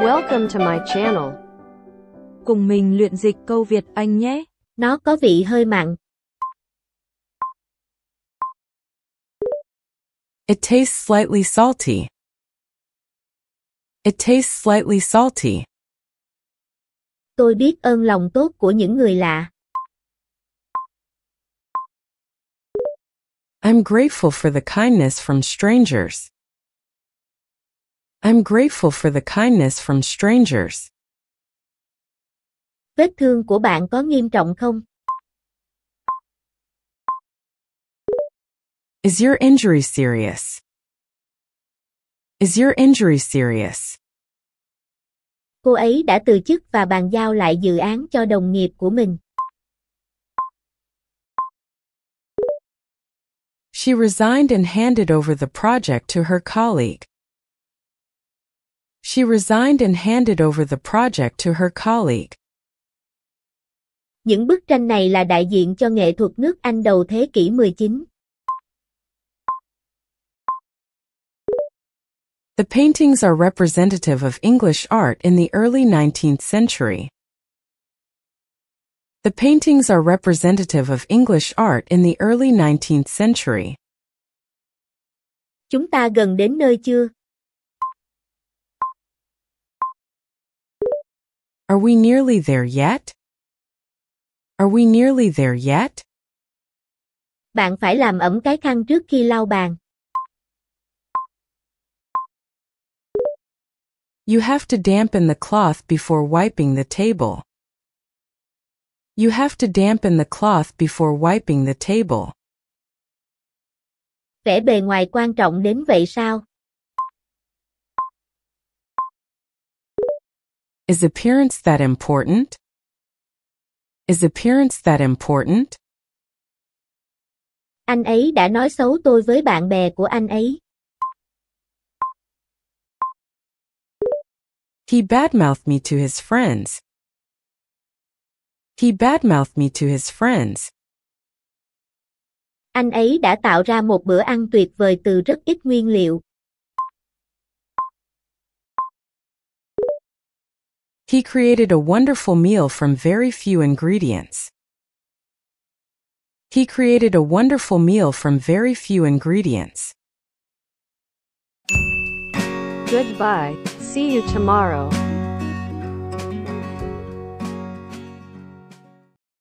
Welcome to my channel. Cùng mình luyện dịch câu Việt Anh nhé. Nó có vị hơi mặn. It tastes slightly salty. It tastes slightly salty. Tôi biết ơn lòng tốt của những người lạ. I'm grateful for the kindness from strangers. I'm grateful for the kindness from strangers. Vết thương của bạn có nghiêm trọng không? Is your injury serious? Is your injury serious? Cô ấy đã từ chức và bàn giao lại dự án cho đồng nghiệp của mình. She resigned and handed over the project to her colleague. She resigned and handed over the project to her colleague. Những bức tranh này là đại diện cho nghệ thuật nước Anh đầu thế kỷ 19. The paintings are representative of English art in the early 19th century. The paintings are representative of English art in the early 19th century. Chúng ta gần đến nơi chưa? Are we nearly there yet? Are we nearly there yet? Bạn phải làm ẩm cái khăn trước khi lau bàn. You have to dampen the cloth before wiping the table. You have to dampen the cloth before wiping the table. Vẻ bề ngoài quan trọng đến vậy sao? Is appearance that important? Is appearance that important? Anh ấy đã nói xấu tôi với bạn bè của anh ấy. He badmouthed me to his friends. He badmouthed me to his friends. Anh ấy đã tạo ra một bữa ăn tuyệt vời từ rất ít nguyên liệu. He created a wonderful meal from very few ingredients. He created a wonderful meal from very few ingredients. Goodbye. See you tomorrow.